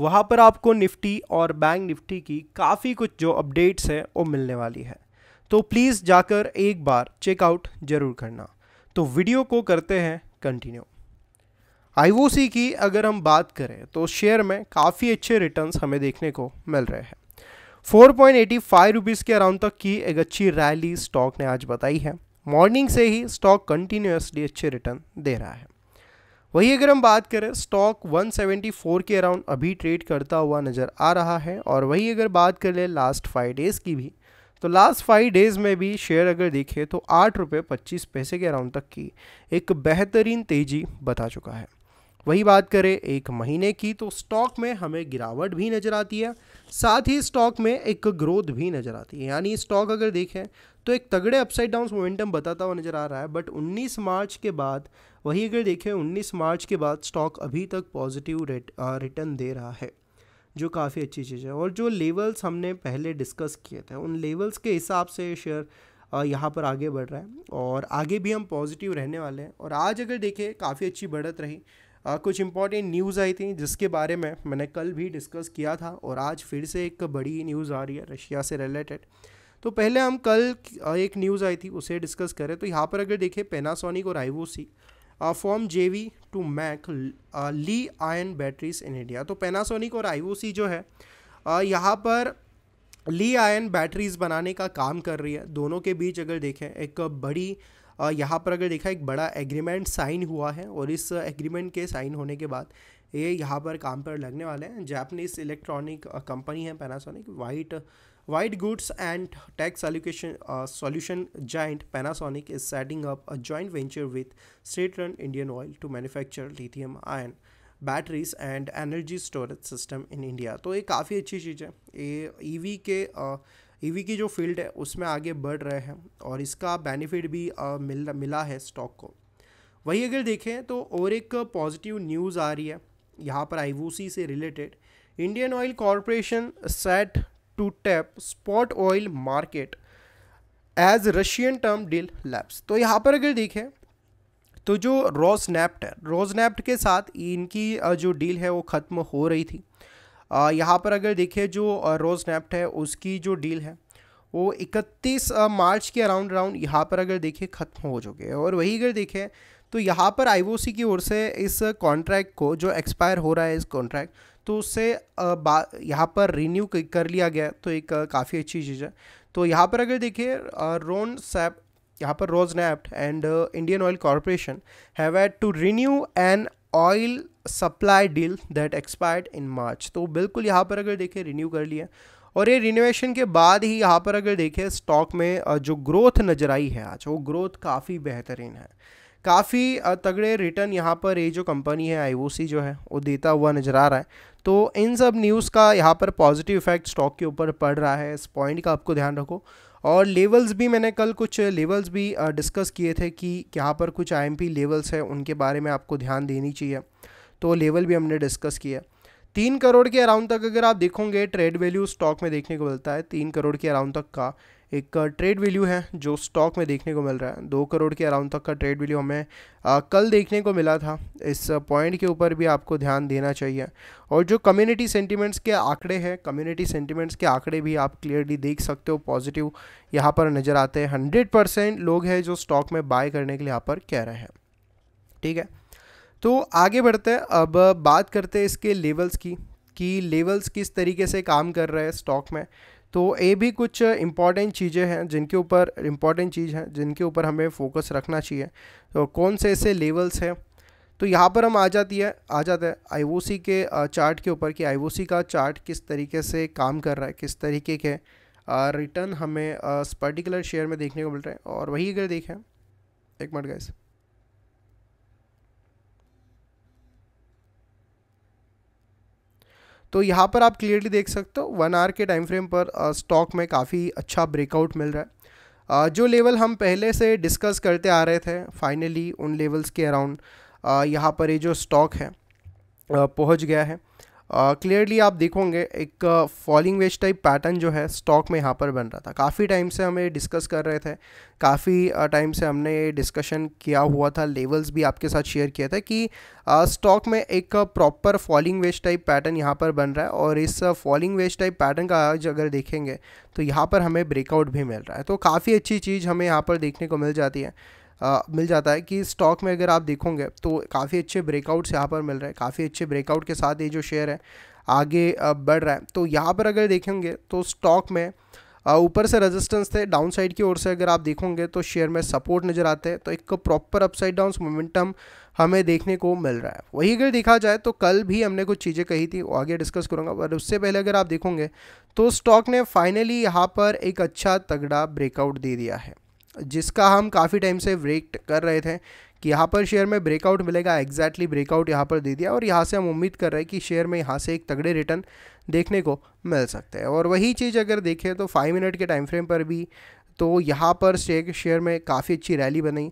वहाँ पर आपको निफ्टी और बैंक निफ्टी की काफ़ी कुछ जो अपडेट्स हैं वो मिलने वाली है तो प्लीज़ जाकर एक बार चेकआउट ज़रूर करना तो वीडियो को करते हैं कंटिन्यू आईओसी की अगर हम बात करें तो शेयर में काफ़ी अच्छे रिटर्न्स हमें देखने को मिल रहे हैं 4.85 पॉइंट के अराउंड तक की एक अच्छी रैली स्टॉक ने आज बताई है मॉर्निंग से ही स्टॉक कंटिन्यूसली अच्छे रिटर्न दे रहा है वही अगर हम बात करें स्टॉक 174 के अराउंड अभी ट्रेड करता हुआ नज़र आ रहा है और वही अगर बात कर ले लास्ट फाइव डेज़ की भी तो लास्ट फाइव डेज़ में भी शेयर अगर देखें तो आठ रुपये पच्चीस पैसे के अराउंड तक की एक बेहतरीन तेज़ी बता चुका है वही बात करें एक महीने की तो स्टॉक में हमें गिरावट भी नज़र आती है साथ ही स्टॉक में एक ग्रोथ भी नज़र आती है यानी स्टॉक अगर देखें तो एक तगड़े अपसाइड डाउन मोमेंटम बताता हुआ नज़र आ रहा है बट 19 मार्च के बाद वहीं अगर देखें 19 मार्च के बाद स्टॉक अभी तक पॉजिटिव रिटर्न दे रहा है जो काफ़ी अच्छी चीज़ है और जो लेवल्स हमने पहले डिस्कस किए थे उन लेवल्स के हिसाब से शेयर यहाँ पर आगे बढ़ रहा है और आगे भी हम पॉजिटिव रहने वाले हैं और आज अगर देखें काफ़ी अच्छी बढ़त रही आ, कुछ इंपॉर्टेंट न्यूज़ आई थी जिसके बारे में मैंने कल भी डिस्कस किया था और आज फिर से एक बड़ी न्यूज़ आ रही है रशिया से रिलेटेड तो पहले हम कल एक न्यूज़ आई थी उसे डिस्कस करें तो यहाँ पर अगर देखें पेनासोनिक और IOC form J V to make li ion batteries in India तो पेनासोनिक और सी जो है uh, यहाँ पर ली आयन बैटरीज बनाने का काम कर रही है दोनों के बीच अगर देखें एक बड़ी uh, यहाँ पर अगर देखा एक बड़ा एग्रीमेंट साइन हुआ है और इस एग्रीमेंट के साइन होने के बाद ये यहाँ पर काम पर लगने वाले हैं जैपनीज इलेक्ट्रॉनिक कंपनी है Panasonic white white goods and tax allocation solution joint Panasonic is setting up a joint venture with state run Indian Oil to manufacture lithium ion batteries and energy storage system in India तो ये काफ़ी अच्छी चीज़ है ये EV e के EV e की जो फील्ड है उसमें आगे बढ़ रहे हैं और इसका बेनिफिट भी आ, मिल मिला है स्टॉक को वही अगर देखें तो और एक पॉजिटिव न्यूज़ आ रही है यहाँ पर सी से related Indian Oil Corporation set to tap spot oil market as Russian term deal laps तो यहाँ पर अगर देखें तो जो रोजनेप्ट है रोजनेप्ट के साथ इनकी जो डील है वो ख़त्म हो रही थी यहाँ पर अगर देखें जो रोजनेप्ट है उसकी जो डील है वो 31 मार्च के अराउंड अराउंड यहाँ पर अगर देखें ख़त्म हो चुके हैं और वही अगर देखें तो यहाँ पर आईओसी की ओर से इस कॉन्ट्रैक्ट को जो एक्सपायर हो रहा है इस कॉन्ट्रैक्ट तो उसे यहाँ पर रिन्यू कर लिया गया तो एक काफ़ी अच्छी चीज़ है तो यहाँ पर अगर देखिए रोन सैप यहाँ पर Rosneft and Indian Oil Corporation have had to renew an oil supply deal that expired in March तो बिल्कुल यहाँ पर अगर देखें रिन्यू कर लिया और ये रिनोवेशन के बाद ही यहाँ पर अगर देखें स्टॉक में जो ग्रोथ नज़र आई है आज वो ग्रोथ काफ़ी बेहतरीन है काफ़ी तगड़े रिटर्न यहाँ पर ये जो कंपनी है आई जो है वो देता हुआ नज़र आ रहा है तो इन सब न्यूज़ का यहाँ पर पॉजिटिव इफेक्ट स्टॉक के ऊपर पड़ रहा है इस पॉइंट का आपको ध्यान रखो और लेवल्स भी मैंने कल कुछ लेवल्स भी डिस्कस किए थे कि यहाँ पर कुछ आईएमपी लेवल्स हैं उनके बारे में आपको ध्यान देनी चाहिए तो लेवल भी हमने डिस्कस किया तीन करोड़ के अराउंड तक अगर आप देखोगे ट्रेड वैल्यू स्टॉक में देखने को मिलता है तीन करोड़ के अराउंड तक का एक ट्रेड वैल्यू है जो स्टॉक में देखने को मिल रहा है दो करोड़ के अराउंड तक का ट्रेड वैल्यू हमें आ, कल देखने को मिला था इस पॉइंट के ऊपर भी आपको ध्यान देना चाहिए और जो कम्युनिटी सेंटिमेंट्स के आंकड़े हैं कम्युनिटी सेंटीमेंट्स के आंकड़े भी आप क्लियरली देख सकते हो पॉजिटिव यहाँ पर नज़र आते हैं हंड्रेड परसेंट लोग हैं जो स्टॉक में बाय करने के लिए यहाँ पर कह रहे हैं ठीक है तो आगे बढ़ते हैं अब बात करते हैं इसके लेवल्स की कि लेवल्स किस तरीके से काम कर रहे हैं स्टॉक में तो ये भी कुछ इम्पॉर्टेंट चीज़ें हैं जिनके ऊपर इम्पॉर्टेंट चीज़ हैं जिनके ऊपर हमें फोकस रखना चाहिए तो कौन से ऐसे लेवल्स हैं तो यहाँ पर हम आ जाती है आ जाते हैं आईओसी के चार्ट के ऊपर कि आईओसी का चार्ट किस तरीके से काम कर रहा है किस तरीके के रिटर्न हमें पर्टिकुलर शेयर में देखने को मिल रहे हैं और वही अगर देखें एक मिनट गए तो यहाँ पर आप क्लियरली देख सकते हो वन आवर के टाइम फ्रेम पर स्टॉक uh, में काफ़ी अच्छा ब्रेकआउट मिल रहा है uh, जो लेवल हम पहले से डिस्कस करते आ रहे थे फाइनली उन लेवल्स के अराउंड uh, यहाँ पर ये जो स्टॉक है पहुँच गया है क्लियरली uh, आप देखोगे एक फॉलिंग वेज टाइप पैटर्न जो है स्टॉक में यहाँ पर बन रहा था काफ़ी टाइम से हमें डिस्कस कर रहे थे काफ़ी टाइम से हमने डिस्कशन किया हुआ था लेवल्स भी आपके साथ शेयर किया था कि स्टॉक uh, में एक proper falling wedge type pattern यहाँ पर बन रहा है और इस फॉलिंग वेज टाइप पैटर्न का आज अगर देखेंगे तो यहाँ पर हमें ब्रेकआउट भी मिल रहा है तो काफ़ी अच्छी चीज़ हमें यहाँ पर देखने को मिल जाती है आ, मिल जाता है कि स्टॉक में अगर आप देखोगे तो काफ़ी अच्छे ब्रेकआउट्स यहाँ पर मिल रहे हैं काफ़ी अच्छे ब्रेकआउट के साथ ये जो शेयर है आगे बढ़ रहा है तो यहाँ पर अगर देखेंगे तो स्टॉक में ऊपर से रेजिस्टेंस थे डाउन साइड की ओर से अगर आप देखोगे तो शेयर में सपोर्ट नज़र आते हैं तो एक प्रॉपर अपसाइड डाउन मोमेंटम हमें देखने को मिल रहा है वही अगर देखा जाए तो कल भी हमने कुछ चीज़ें कही थी वो आगे डिस्कस करूँगा पर उससे पहले अगर आप देखोगे तो स्टॉक ने फाइनली यहाँ पर एक अच्छा तगड़ा ब्रेकआउट दे दिया है जिसका हम काफ़ी टाइम से ब्रेक कर रहे थे कि यहाँ पर शेयर में ब्रेकआउट मिलेगा एग्जैक्टली ब्रेकआउट यहाँ पर दे दिया और यहाँ से हम उम्मीद कर रहे हैं कि शेयर में यहाँ से एक तगड़े रिटर्न देखने को मिल सकते हैं और वही चीज़ अगर देखें तो फाइव मिनट के टाइम फ्रेम पर भी तो यहाँ पर शेयर शेयर में काफ़ी अच्छी रैली बनी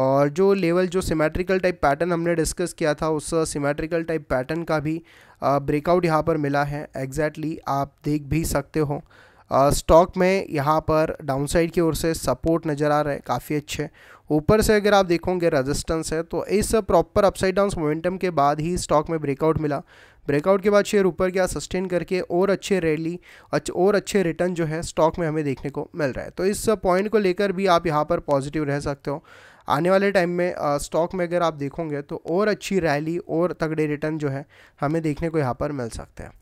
और जो लेवल जो सिमेट्रिकल टाइप पैटर्न हमने डिस्कस किया था उस सिमेट्रिकल टाइप पैटर्न का भी ब्रेकआउट यहाँ पर मिला है एग्जैक्टली exactly आप देख भी सकते हो स्टॉक में यहाँ पर डाउनसाइड की ओर से सपोर्ट नज़र आ रहा है काफ़ी अच्छे ऊपर से अगर आप देखोगे रेजिस्टेंस है तो इस प्रॉपर अपसाइड डाउन मोमेंटम के बाद ही स्टॉक में ब्रेकआउट मिला ब्रेकआउट के बाद शेयर ऊपर गया सस्टेन करके और अच्छे रैली और अच्छे रिटर्न जो है स्टॉक में हमें देखने को मिल रहा है तो इस पॉइंट को लेकर भी आप यहाँ पर पॉजिटिव रह सकते हो आने वाले टाइम में स्टॉक में अगर आप देखोगे तो और अच्छी रैली और तगड़े रिटर्न जो है हमें देखने को यहाँ पर मिल सकते हैं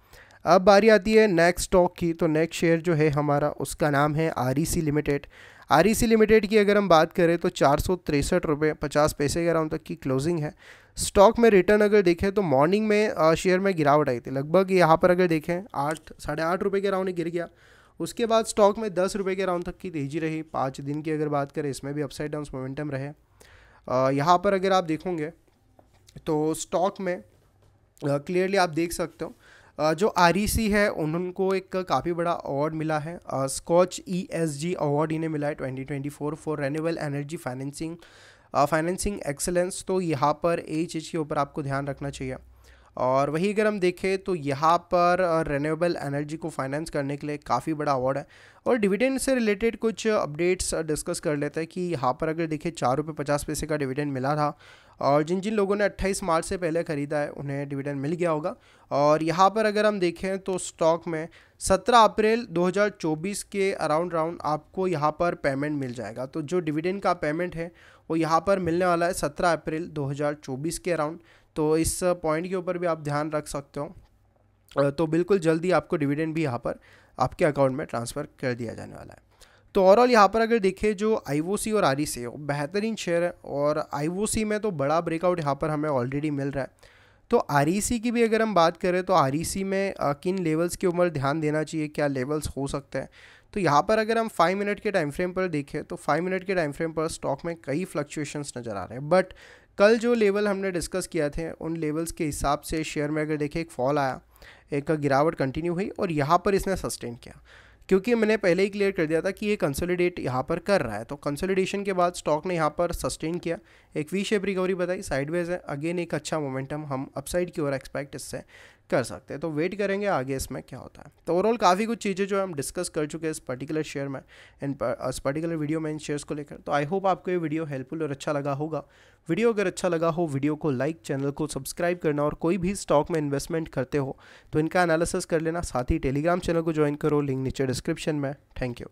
अब बारी आती है नेक्स्ट स्टॉक की तो नेक्स्ट शेयर जो है हमारा उसका नाम है आर लिमिटेड आर लिमिटेड की अगर हम बात करें तो चार सौ तिरसठ रुपये पचास पैसे के अराउंड तक की क्लोजिंग है स्टॉक में रिटर्न अगर देखें तो मॉर्निंग में शेयर में गिरावट आई थी लगभग यहाँ पर अगर देखें आठ साढ़े आठ रुपये के अराउंड गिर गया उसके बाद स्टॉक में दस रुपये के अराउंड तक की तेज़ी रही पाँच दिन की अगर बात करें इसमें भी अपसाइड डाउन मोमेंटम रहे यहाँ पर अगर आप देखोगे तो स्टॉक में क्लियरली आप देख सकते हो जो आर e है उनको एक काफ़ी बड़ा अवार्ड मिला है Skoch E S G award इन्हें मिला है 2024 for renewable energy financing financing excellence तो यहाँ पर यही चीज़ के ऊपर आपको ध्यान रखना चाहिए और वहीं अगर हम देखें तो यहाँ पर रेन्यूएबल एनर्जी को फाइनेंस करने के लिए काफ़ी बड़ा अवार्ड है और डिविडेंड से रिलेटेड कुछ अपडेट्स डिस्कस कर लेते हैं कि यहाँ पर अगर देखें चार रुपये पचास पैसे का डिविडेंड मिला था और जिन जिन लोगों ने 28 मार्च से पहले ख़रीदा है उन्हें डिविडेंड मिल गया होगा और यहाँ पर अगर हम देखें तो स्टॉक में 17 अप्रैल 2024 के अराउंड राउंड आपको यहाँ पर पेमेंट मिल जाएगा तो जो डिविडेंड का पेमेंट है वो यहाँ पर मिलने वाला है 17 अप्रैल 2024 के अराउंड तो इस पॉइंट के ऊपर भी आप ध्यान रख सकते हो तो बिल्कुल जल्दी आपको डिविडेंड भी यहाँ पर आपके अकाउंट में ट्रांसफ़र कर दिया जाने वाला है तो ओवरऑल यहाँ पर अगर देखें जो आई और आर से e बेहतरीन शेयर है और आई में तो बड़ा ब्रेकआउट यहाँ पर हमें ऑलरेडी मिल रहा है तो आर e की भी अगर हम बात करें तो आर e में किन लेवल्स के ऊपर ध्यान देना चाहिए क्या लेवल्स हो सकते हैं तो यहाँ पर अगर हम फाइव मिनट के टाइम फ्रेम पर देखें तो फाइव मिनट के टाइम फ्रेम पर स्टॉक में कई फ्लक्चुएशंस नज़र आ रहे हैं बट कल जो लेवल हमने डिस्कस किया थे उन लेवल्स के हिसाब से शेयर में अगर देखें एक फॉल आया एक गिरावट कंटिन्यू हुई और यहाँ पर इसने सस्टेन किया क्योंकि मैंने पहले ही क्लियर कर दिया था कि ये कंसोलिडेट यहाँ पर कर रहा है तो कंसोलिडेशन के बाद स्टॉक ने यहाँ पर सस्टेन किया एक वी शेप रिकवरी बताई साइडवेज है अगेन एक अच्छा मोमेंटम हम अपसाइड की ओर एक्सपेक्ट इससे कर सकते हैं तो वेट करेंगे आगे इसमें क्या होता है तो ओवरऑल काफ़ी कुछ चीज़ें जो हम डिस्कस कर चुके हैं इस पर्टिकुलर शेयर में इन इस पर्टिकुलर वीडियो में इन शेयर्स को लेकर तो आई होप आपको ये वीडियो हेल्पफुल और अच्छा लगा होगा वीडियो अगर अच्छा लगा हो वीडियो को लाइक चैनल को सब्सक्राइब करना और कोई भी स्टॉक में इन्वेस्टमेंट करते हो तो इनका एनालिसिस कर लेना साथ ही टेलीग्राम चैनल को ज्वाइन करो लिंक नीचे डिस्क्रिप्शन में थैंक यू